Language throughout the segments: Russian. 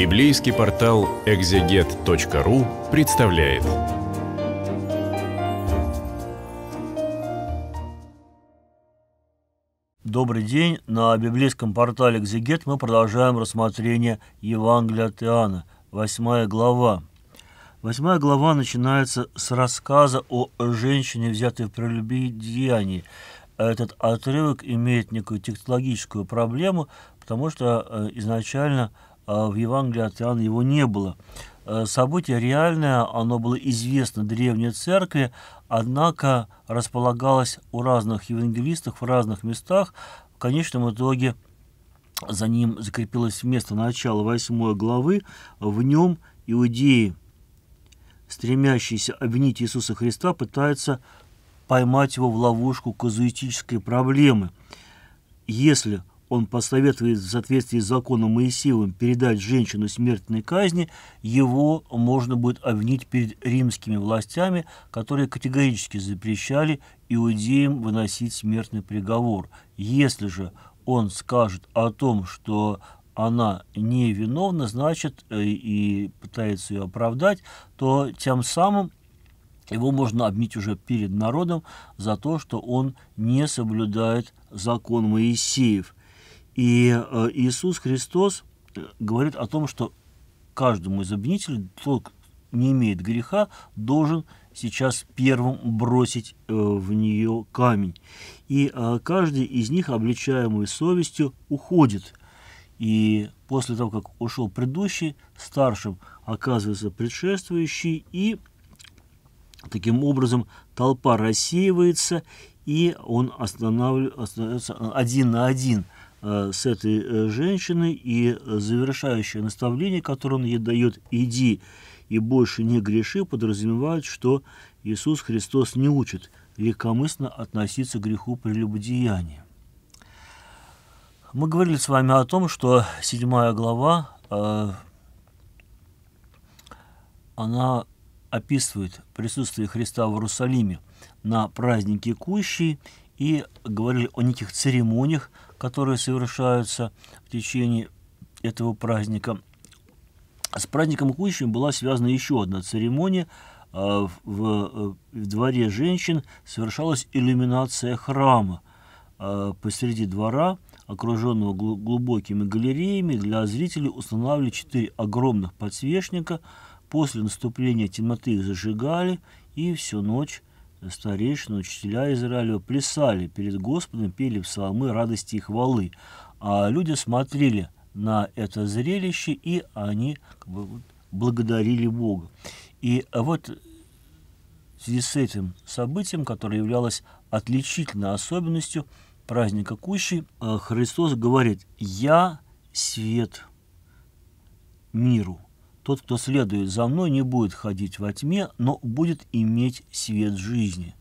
Библейский портал экзегет.ру представляет. Добрый день! На библейском портале «Экзегет» мы продолжаем рассмотрение Евангелия от Иоанна, 8 глава. 8 глава начинается с рассказа о женщине, взятой в прелюбодеянии. Этот отрывок имеет некую текстологическую проблему, потому что э, изначально – а, в Евангелии от Иоанна его не было. Э, событие реальное, оно было известно древней церкви, однако располагалось у разных евангелистов в разных местах. В конечном итоге за ним закрепилось место начала 8 главы. В нем иудеи, стремящиеся обвинить Иисуса Христа, пытаются поймать его в ловушку казуистической проблемы. Если он посоветует в соответствии с законом Моисеевым передать женщину смертной казни, его можно будет обвинить перед римскими властями, которые категорически запрещали иудеям выносить смертный приговор. Если же он скажет о том, что она невиновна, значит, э, и пытается ее оправдать, то тем самым его можно обмить уже перед народом за то, что он не соблюдает закон Моисеев – и э, Иисус Христос э, говорит о том, что каждому из обвинителей, тот, не имеет греха, должен сейчас первым бросить э, в нее камень. И каждый из них, обличаемый совестью, уходит. И после того, как ушел предыдущий, старшим оказывается предшествующий, и таким образом толпа рассеивается, и он останавливается один на один – Э, с этой э, женщиной и завершающее наставление, которое он ей дает «иди и больше не греши», подразумевает, что Иисус Христос не учит легкомысленно относиться к греху прелюбодеяния. Мы говорили с вами о том, что седьмая глава, э, она описывает присутствие Христа в Иерусалиме на празднике Кущи и говорили о неких церемониях, которые совершаются в течение этого праздника. С праздником Куищем была связана еще одна церемония. Э, в, э, в дворе женщин совершалась иллюминация храма. Э, посреди двора, окруженного глубокими галереями, для зрителей устанавливали четыре огромных подсвечника. После наступления темноты их зажигали и всю ночь старейшины, учителя Израиля плясали перед Господом, пели псалмы радости и хвалы, а люди смотрели на это зрелище, и они как бы, вот, благодарили Бога. И вот в связи с этим событием, которое являлось отличительной особенностью праздника Кущей, э, Христос говорит «Я свет миру». Тот, кто следует за мной, не будет ходить во тьме, но будет иметь свет жизни.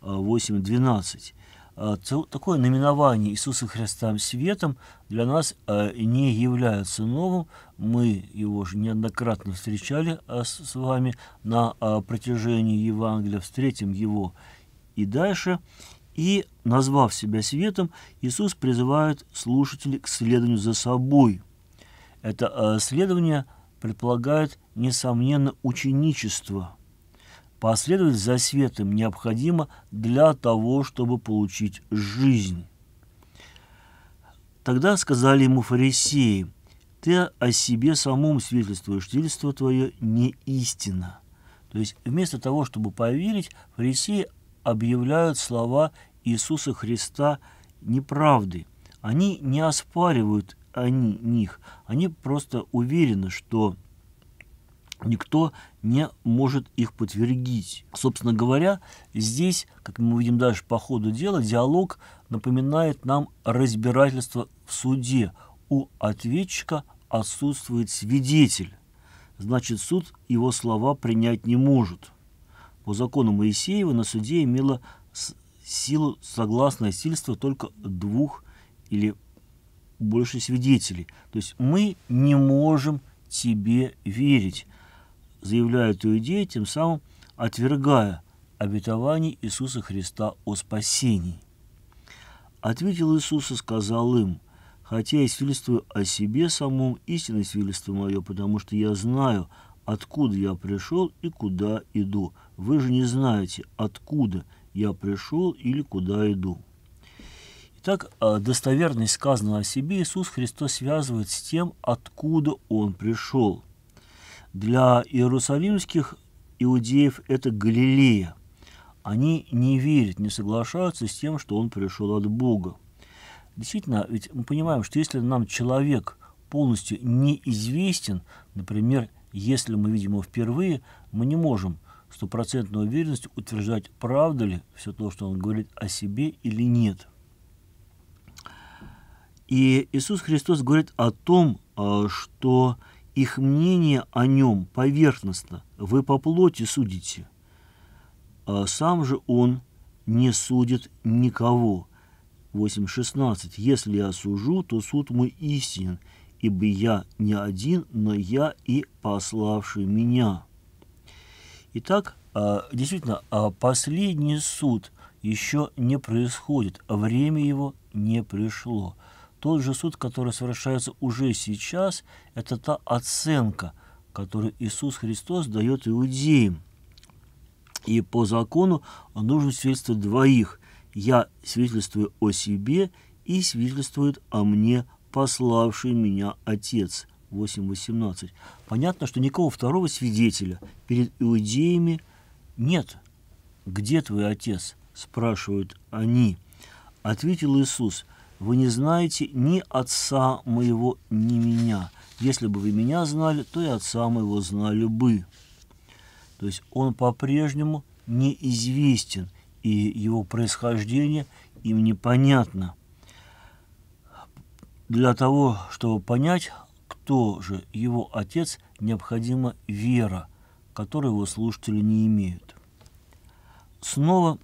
8.12. А, а, такое наименование Иисуса Христа светом для нас а, не является новым. Мы его же неоднократно встречали с вами на протяжении Евангелия, встретим его и дальше. И, назвав себя светом, Иисус призывает слушателей к следованию за собой. Это следование – предполагают, несомненно, ученичество. Последовать за светом необходимо для того, чтобы получить жизнь. Тогда сказали ему фарисеи, «Ты о себе самом свидетельствуешь, свидетельство твое не истина». То есть вместо того, чтобы поверить, фарисеи объявляют слова Иисуса Христа неправды. Они не оспаривают они, них, они просто уверены, что никто не может их подтвердить. Собственно говоря, здесь, как мы видим дальше по ходу дела, диалог напоминает нам разбирательство в суде. У ответчика отсутствует свидетель, значит суд его слова принять не может. По закону Моисеева на суде имело силу согласно сильства только двух или больше свидетелей. То есть мы не можем тебе верить заявляют иудеи, тем самым отвергая обетование Иисуса Христа о спасении. Ответил Иисус и сказал им, «Хотя я свидетельствую о себе самом, истинно свидетельство мое, потому что я знаю, откуда я пришел и куда иду. Вы же не знаете, откуда я пришел или куда иду». Итак, э, достоверность сказанного о себе Иисус Христос связывает с тем, откуда Он пришел – для иерусалимских иудеев это Галилея. Они не верят, не соглашаются с тем, что он пришел от Бога. Действительно, ведь мы понимаем, что если нам человек полностью неизвестен, например, если мы видим его впервые, мы не можем стопроцентную уверенность утверждать, правда ли все то, что он говорит о себе или нет. И Иисус Христос говорит о том, а, что их мнение о нем поверхностно, вы по плоти судите. А сам же он не судит никого. 8.16. Если я сужу, то суд мой истинен, ибо я не один, но я и пославший меня. Итак, а, действительно, а последний суд еще не происходит, время его не пришло. Тот же суд, который совершается уже сейчас, это та оценка, которую Иисус Христос дает иудеям. И по закону нужно свидетельство двоих. Я свидетельствую о себе и свидетельствует о мне пославший меня Отец. 8.18. Понятно, что никого второго свидетеля перед иудеями нет. «Где твой отец?» – спрашивают они. Ответил Иисус, вы не знаете ни отца моего, ни меня. Если бы вы меня знали, то и отца моего знали бы». То есть он по-прежнему неизвестен, и его происхождение им непонятно. Для того, чтобы понять, кто же его отец, необходима вера, которой его слушатели не имеют. Снова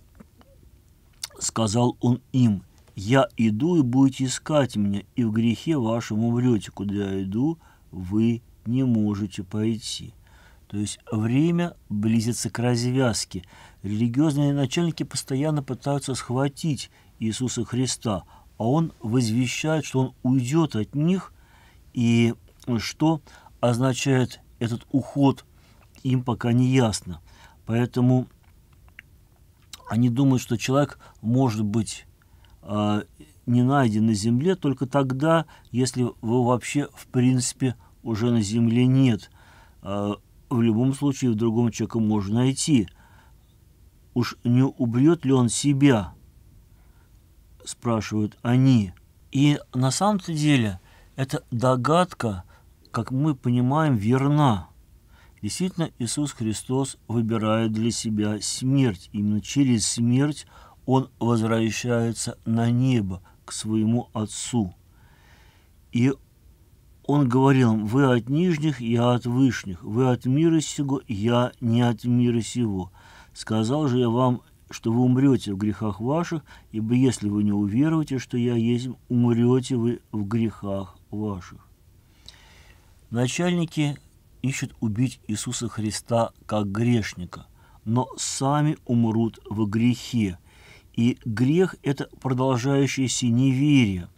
сказал он им, «Я иду, и будете искать меня, и в грехе вашем умрете. Куда я иду, вы не можете пойти». То есть время близится к развязке. Религиозные начальники постоянно пытаются схватить Иисуса Христа, а он возвещает, что он уйдет от них, и что означает этот уход, им пока не ясно. Поэтому они думают, что человек может быть а, не найден на Земле только тогда, если его вообще в принципе уже на Земле нет. А, в любом случае в другом человека можно найти. Уж не убьет ли он себя? Спрашивают они. И на самом-то деле эта догадка, как мы понимаем, верна. Действительно, Иисус Христос выбирает для себя смерть. Именно через смерть он возвращается на небо к своему отцу. И он говорил им, «Вы от нижних, я от вышних, вы от мира сего, я не от мира сего. Сказал же я вам, что вы умрете в грехах ваших, ибо если вы не уверуете, что я есть, умрете вы в грехах ваших». Начальники ищут убить Иисуса Христа как грешника, но сами умрут в грехе – и грех – это продолжающееся неверие,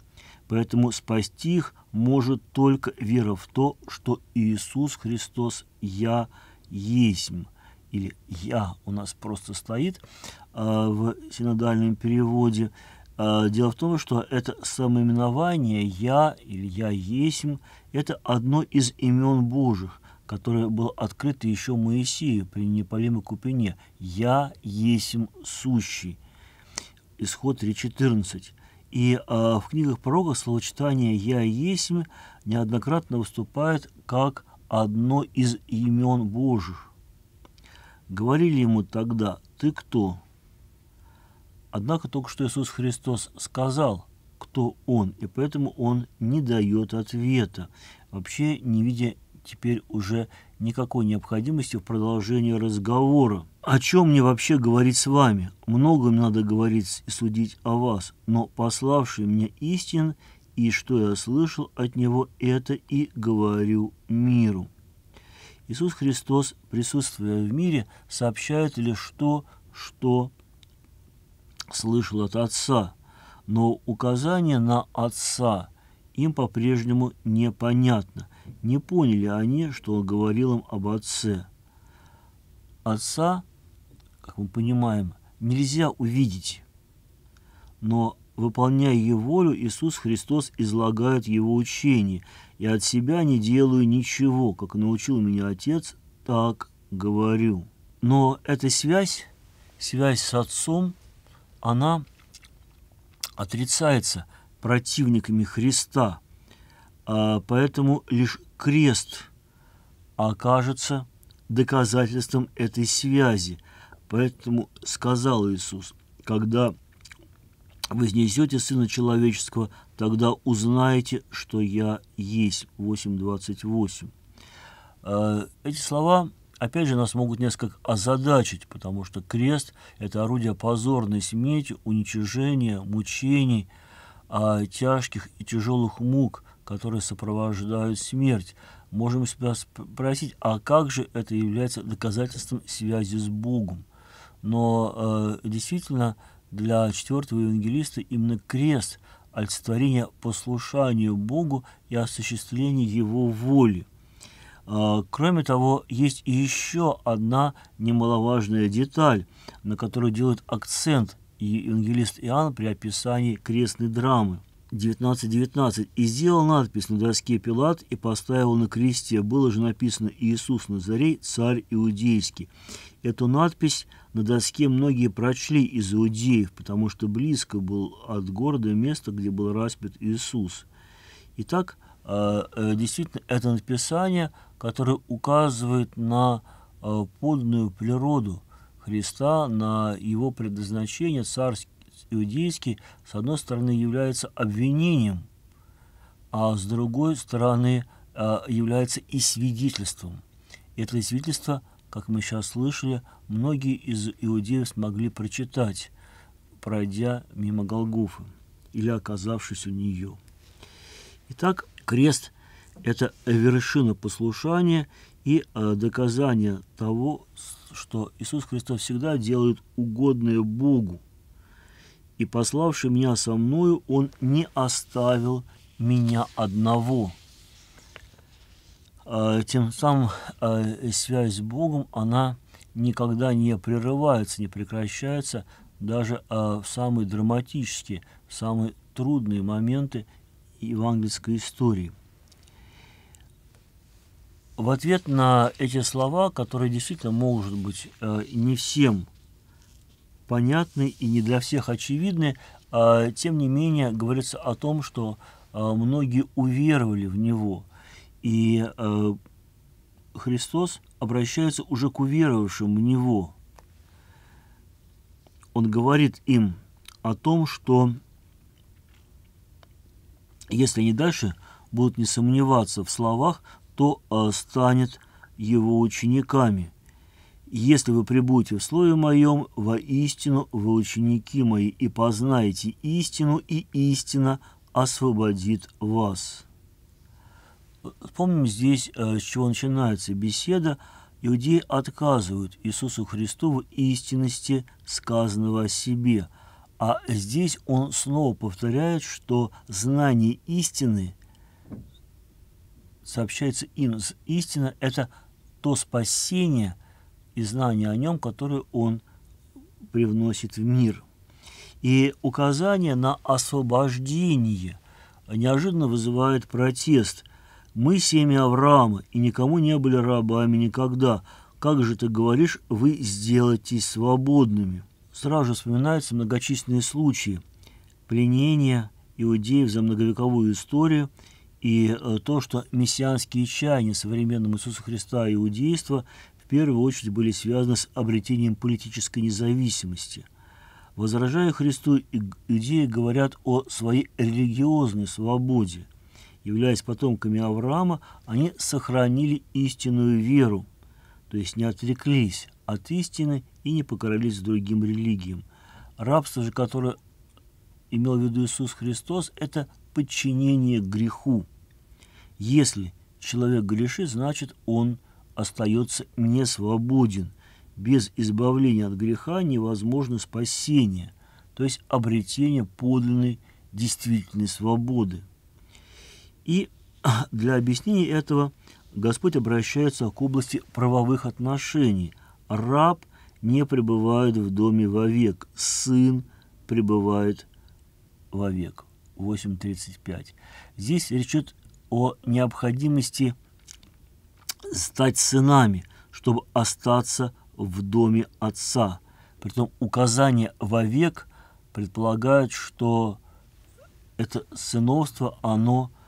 поэтому спасти их может только вера в то, что Иисус Христос «Я есть» или «я» у нас просто стоит а, в синодальном переводе. А, дело в том, что это самоименование «я» или «я есть» – это одно из имен Божьих, которое было открыто еще Моисею при неполимой купине «я есть сущий». Исход 3.14. И э, в книгах пророка словочитание «Я есть» неоднократно выступает как одно из имен Божьих. Говорили ему тогда «Ты кто?» Однако только что Иисус Христос сказал, кто Он, и поэтому Он не дает ответа, вообще не видя теперь уже никакой необходимости в продолжении разговора о чем мне вообще говорить с вами? Много мне надо говорить и судить о вас, но пославший мне истин, и что я слышал от него, это и говорю миру». Иисус Христос, присутствуя в мире, сообщает лишь то, что слышал от Отца, но указание на Отца им по-прежнему непонятно. Не поняли они, что он говорил им об Отце. Отца как мы понимаем, нельзя увидеть, но выполняя его волю, Иисус Христос излагает Его учение, и от себя не делаю ничего, как научил меня Отец, так говорю. Но эта связь, связь с Отцом, она отрицается противниками Христа, а поэтому лишь крест окажется доказательством этой связи – Поэтому сказал Иисус, когда вознесете Сына Человеческого, тогда узнаете, что я есть. 8.28. Э, эти слова, опять же, нас могут несколько озадачить, потому что крест – это орудие позорной смерти, уничижения, мучений, а тяжких и тяжелых мук, которые сопровождают смерть. Можем себя спросить, а как же это является доказательством связи с Богом? Но э, действительно для четвертого евангелиста именно крест олицетворение послушанию Богу и осуществления Его воли. Э, кроме того, есть еще одна немаловажная деталь, на которую делает акцент и евангелист Иоанн при описании крестной драмы. 19.19. «И сделал надпись на доске Пилат и поставил на кресте. Было же написано Иисус Назарей, царь иудейский. Эту надпись на доске многие прочли из иудеев, потому что близко был от города место, где был распят Иисус. Итак, э, э, действительно, это написание, которое указывает на э, подлинную природу Христа, на его предназначение, царский иудейский, с одной стороны, является обвинением, а с другой стороны, является и свидетельством. Это свидетельство – как мы сейчас слышали, многие из иудеев смогли прочитать, пройдя мимо Голгофы или оказавшись у нее. Итак, крест – это вершина послушания и э, доказание того, что Иисус Христос всегда делает угодное Богу. «И пославший меня со мною, Он не оставил меня одного». А, тем самым а, связь с Богом, она никогда не прерывается, не прекращается даже а, в самые драматические, в самые трудные моменты евангельской истории. В ответ на эти слова, которые действительно, может быть, не всем понятны и не для всех очевидны, тем не менее говорится о том, что многие уверовали в Него – и э, Христос обращается уже к уверовавшим в Него. Он говорит им о том, что если они дальше будут не сомневаться в словах, то э, станет его учениками. «Если вы прибудете в Слове Моем, воистину вы ученики Мои, и познаете истину, и истина освободит вас». Вспомним здесь, э, с чего начинается беседа. Иудеи отказывают Иисусу Христу в истинности сказанного о себе. А здесь он снова повторяет, что знание истины сообщается им. Истина – это то спасение и знание о нем, которое он привносит в мир. И указание на освобождение неожиданно вызывает протест – мы семя Авраама, и никому не были рабами никогда. Как же ты говоришь, вы сделаетесь свободными? Сразу же вспоминаются многочисленные случаи пленения иудеев за многовековую историю и э, то, что мессианские чаяния современного Иисуса Христа и иудейства в первую очередь были связаны с обретением политической независимости. Возражая Христу, иудеи говорят о своей религиозной свободе являясь потомками Авраама, они сохранили истинную веру, то есть не отреклись от истины и не покорились другим религиям. Рабство же, которое имел в виду Иисус Христос, это подчинение греху. Если человек грешит, значит он остается не свободен. Без избавления от греха невозможно спасение, то есть обретение подлинной действительной свободы. И для объяснения этого Господь обращается к области правовых отношений. Раб не пребывает в доме вовек, сын пребывает вовек. 8.35. Здесь речь идет о необходимости стать сынами, чтобы остаться в доме отца. Притом указание «вовек» предполагает, что это сыновство, оно –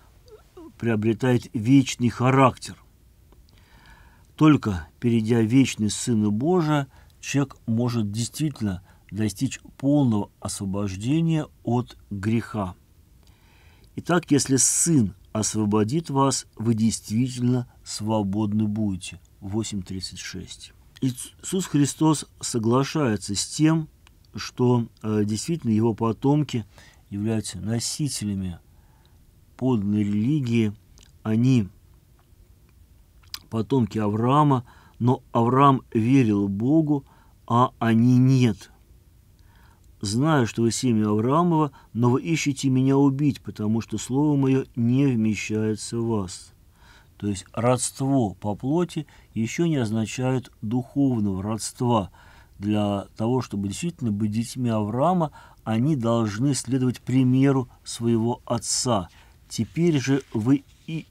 приобретает вечный характер. Только перейдя в вечность Сына Божия, человек может действительно достичь полного освобождения от греха. Итак, если Сын освободит вас, вы действительно свободны будете. 8.36. Иисус Христос соглашается с тем, что э, действительно его потомки являются носителями подлинной религии, они потомки Авраама, но Авраам верил Богу, а они нет. Знаю, что вы семья Авраамова, но вы ищете меня убить, потому что слово мое не вмещается в вас. То есть родство по плоти еще не означает духовного родства. Для того, чтобы действительно быть детьми Авраама, они должны следовать примеру своего отца – Теперь же вы и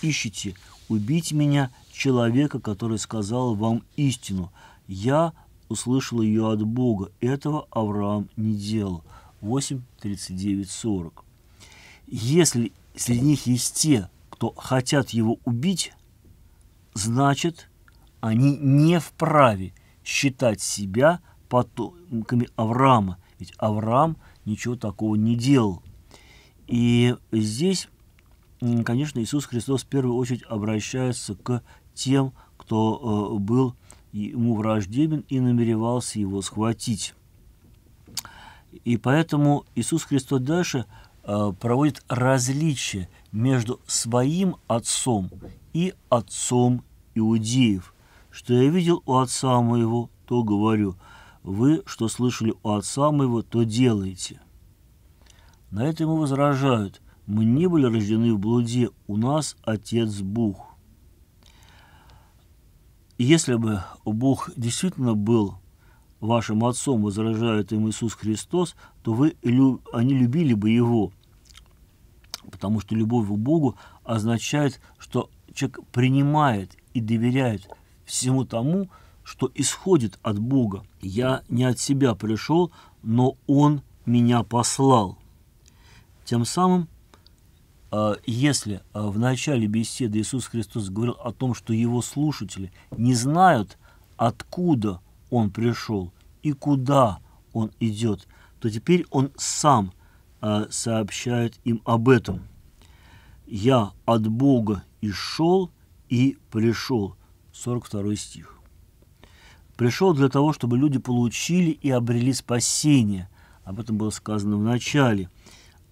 ищете убить меня, человека, который сказал вам истину. Я услышал ее от Бога. Этого Авраам не делал. 8, 40. Если среди них есть те, кто хотят его убить, значит, они не вправе считать себя потомками Авраама. Ведь Авраам ничего такого не делал. И здесь, конечно, Иисус Христос в первую очередь обращается к тем, кто э, был ему враждебен и намеревался его схватить. И поэтому Иисус Христос дальше э, проводит различие между своим отцом и отцом иудеев. Что я видел у отца моего, то говорю. Вы, что слышали у отца моего, то делаете. На это ему возражают. Мы не были рождены в блуде, у нас отец Бог. Если бы Бог действительно был вашим отцом, возражает им Иисус Христос, то вы, они любили бы его. Потому что любовь к Богу означает, что человек принимает и доверяет всему тому, что исходит от Бога. Я не от себя пришел, но Он меня послал. Тем самым, а, если а, в начале беседы Иисус Христос говорил о том, что его слушатели не знают, откуда он пришел и куда он идет, то теперь он сам а, сообщает им об этом. «Я от Бога и шел, и пришел». 42 стих. «Пришел для того, чтобы люди получили и обрели спасение». Об этом было сказано в начале –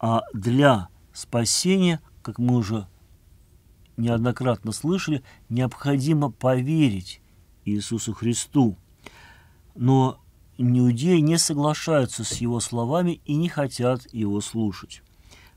а для спасения, как мы уже неоднократно слышали, необходимо поверить Иисусу Христу. Но иудеи не соглашаются с его словами и не хотят его слушать.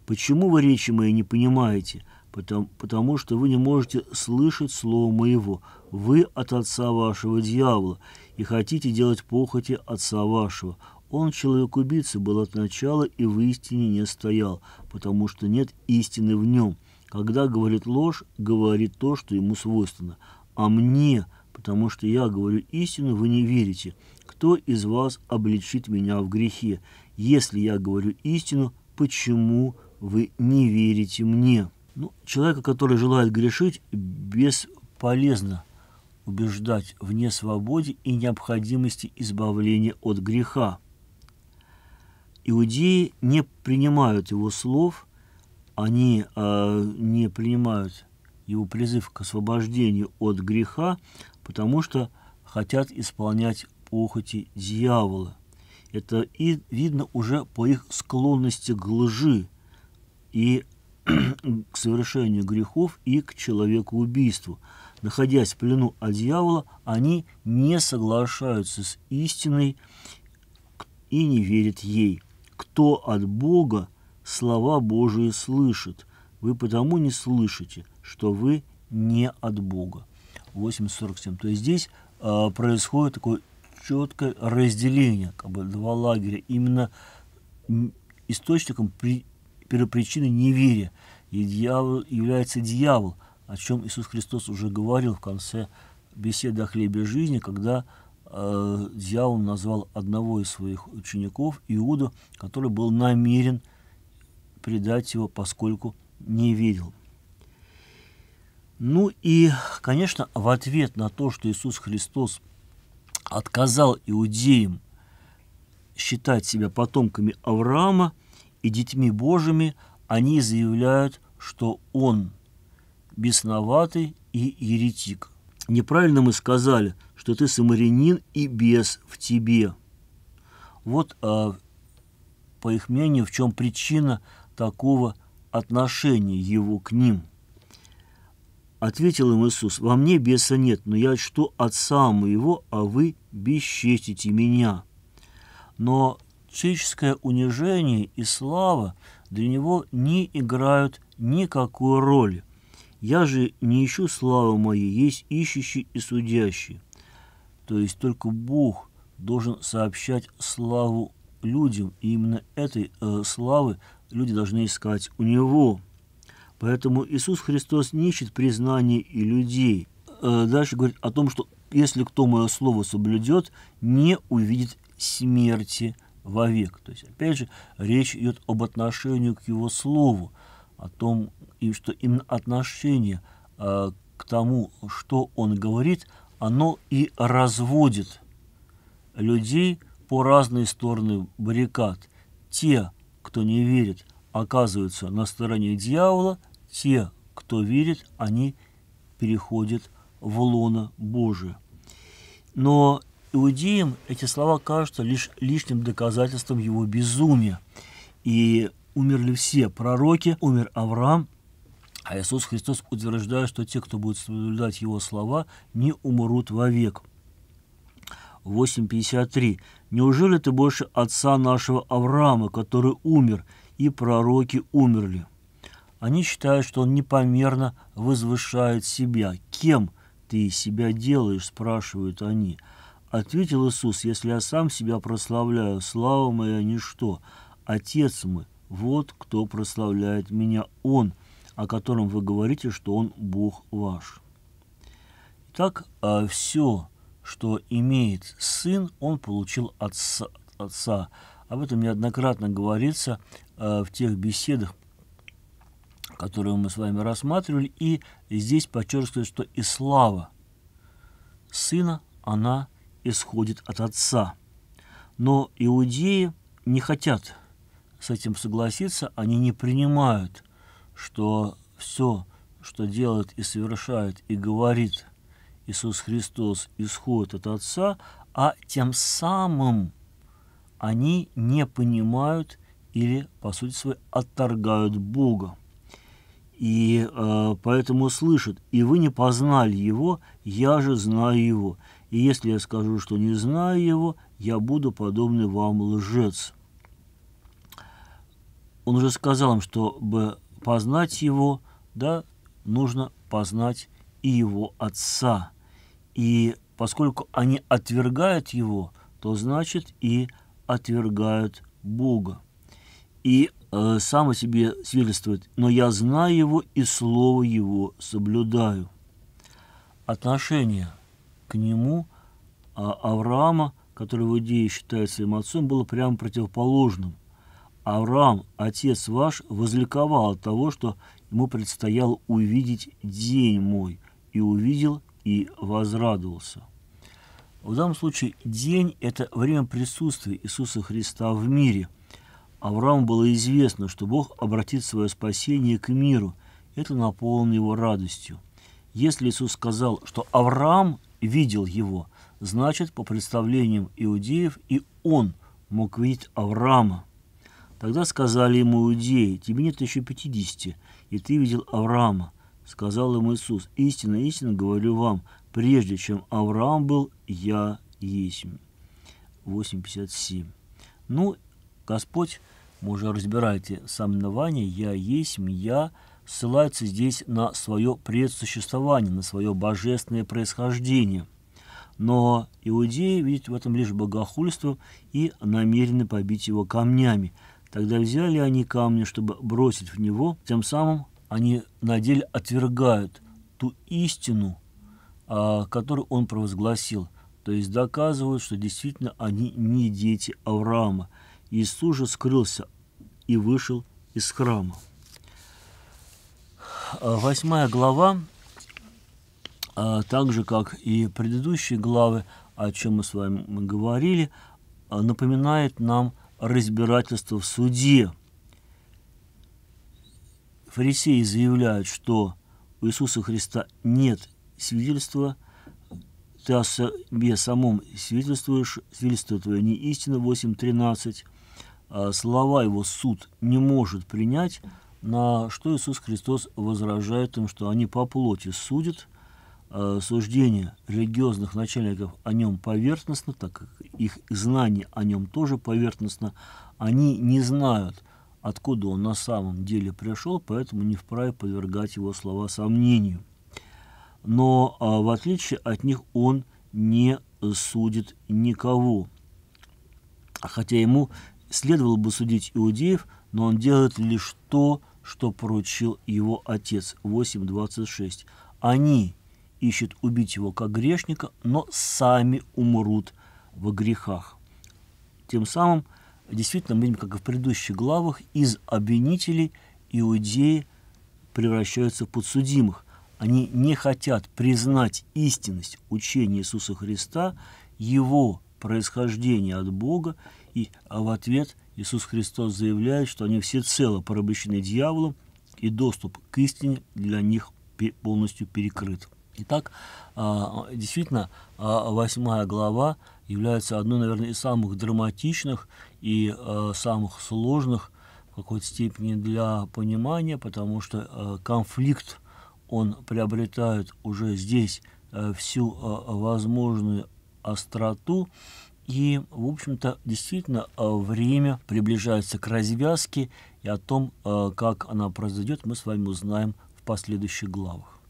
Почему вы речи мои не понимаете? Потому, потому что вы не можете слышать слово моего. Вы от отца вашего дьявола и хотите делать похоти отца вашего. Он человек-убийца был от начала и в истине не стоял, потому что нет истины в нем. Когда говорит ложь, говорит то, что ему свойственно. А мне, потому что я говорю истину, вы не верите. Кто из вас обличит меня в грехе? Если я говорю истину, почему вы не верите мне? Ну, человека, который желает грешить, бесполезно убеждать в несвободе и необходимости избавления от греха. Иудеи не принимают его слов, они э, не принимают его призыв к освобождению от греха, потому что хотят исполнять похоти дьявола. Это и видно уже по их склонности к лжи и к совершению грехов и к человекоубийству. Находясь в плену от дьявола, они не соглашаются с истиной и не верят ей кто от Бога слова Божии слышит. Вы потому не слышите, что вы не от Бога. 8.47. То есть здесь э, происходит такое четкое разделение, как бы два лагеря. Именно источником при, первопричины неверия и дьявол, является дьявол, о чем Иисус Христос уже говорил в конце беседы о хлебе жизни, когда э, дьявол назвал одного из своих учеников, Иуду, который был намерен предать его, поскольку не видел. Ну и, конечно, в ответ на то, что Иисус Христос отказал иудеям считать себя потомками Авраама и детьми Божьими, они заявляют, что он бесноватый и еретик. Неправильно мы сказали, что ты самарянин и бес в тебе. Вот, а, по их мнению, в чем причина такого отношения его к ним. Ответил им Иисус, «Во мне беса нет, но я что отца моего, а вы бесчестите меня». Но человеческое унижение и слава для него не играют никакой роли – я же не ищу славы моей, есть ищущий и судящий. То есть только Бог должен сообщать славу людям, и именно этой э, славы люди должны искать у Него. Поэтому Иисус Христос не ищет признания и людей. Э, дальше говорит о том, что если кто мое слово соблюдет, не увидит смерти вовек. То есть, опять же, речь идет об отношении к его слову, о том, и что именно отношение э, к тому, что он говорит, оно и разводит людей по разные стороны баррикад. Те, кто не верит, оказываются на стороне дьявола, те, кто верит, они переходят в лоно Божие. Но иудеям эти слова кажутся лишь лишним доказательством его безумия. И умерли все пророки, умер Авраам, а Иисус Христос утверждает, что те, кто будет соблюдать Его слова, не умрут вовек. 8.53. «Неужели ты больше отца нашего Авраама, который умер, и пророки умерли?» Они считают, что он непомерно возвышает себя. «Кем ты себя делаешь?» – спрашивают они. Ответил Иисус, «Если я сам себя прославляю, слава моя ничто. Отец мой, вот кто прославляет меня, Он – о котором вы говорите, что он Бог ваш. Так э, все, что имеет сын, он получил от отца. Об этом неоднократно говорится э, в тех беседах, которые мы с вами рассматривали, и здесь подчеркивается, что и слава сына, она исходит от отца. Но иудеи не хотят с этим согласиться, они не принимают что все, что делает и совершает и говорит Иисус Христос, исходит от Отца, а тем самым они не понимают или, по сути своей, отторгают Бога. И э, поэтому слышит, и вы не познали его, я же знаю его. И если я скажу, что не знаю его, я буду подобный вам лжец. Он уже сказал им, чтобы Познать его, да, нужно познать и его отца. И поскольку они отвергают его, то значит и отвергают Бога. И э, само себе свидетельствует, но я знаю его и слово его соблюдаю. Отношение к нему а Авраама, который в Идее считает своим отцом, было прямо противоположным. Авраам, отец ваш, возликовал от того, что ему предстояло увидеть день мой, и увидел, и возрадовался. В данном случае день – это время присутствия Иисуса Христа в мире. Аврааму было известно, что Бог обратит свое спасение к миру. Это наполнило его радостью. Если Иисус сказал, что Авраам видел его, значит, по представлениям иудеев, и он мог видеть Авраама. Тогда сказали ему иудеи, тебе нет еще пятидесяти, и ты видел Авраама. Сказал ему Иисус, истинно, истинно говорю вам, прежде чем Авраам был, я есть. 8.57. Ну, Господь, мы уже разбираете сомневание, я есть, я, ссылается здесь на свое предсуществование, на свое божественное происхождение. Но иудеи видят в этом лишь богохульство и намерены побить его камнями – Тогда взяли они камни, чтобы бросить в него, тем самым они на деле отвергают ту истину, а, которую он провозгласил. То есть доказывают, что действительно они не дети Авраама. Иисус же скрылся и вышел из храма. А, восьмая глава, а, так же как и предыдущие главы, о чем мы с вами говорили, напоминает нам разбирательства в суде. Фарисеи заявляют, что у Иисуса Христа нет свидетельства, ты о себе самом свидетельствуешь, свидетельство твое не истина, 8.13. А слова его суд не может принять, на что Иисус Христос возражает им, что они по плоти судят – Э, суждения религиозных начальников о нем поверхностно, так как их знание о нем тоже поверхностно, они не знают, откуда он на самом деле пришел, поэтому не вправе подвергать его слова сомнению. Но а, в отличие от них он не судит никого. Хотя ему следовало бы судить иудеев, но он делает лишь то, что поручил его отец. 8.26. Они, ищет убить его как грешника, но сами умрут во грехах. Тем самым, действительно, мы видим, как и в предыдущих главах, из обвинителей иудеи превращаются в подсудимых. Они не хотят признать истинность учения Иисуса Христа, его происхождение от Бога, и а в ответ Иисус Христос заявляет, что они всецело порабощены дьяволом, и доступ к истине для них полностью перекрыт. Итак, а, действительно, а, восьмая глава является одной, наверное, из самых драматичных и а, самых сложных в какой-то степени для понимания, потому что конфликт, он приобретает уже здесь э, всю возможную остроту, и, в общем-то, действительно, время приближается к развязке, и о том, как она произойдет, мы с вами узнаем в последующих главах.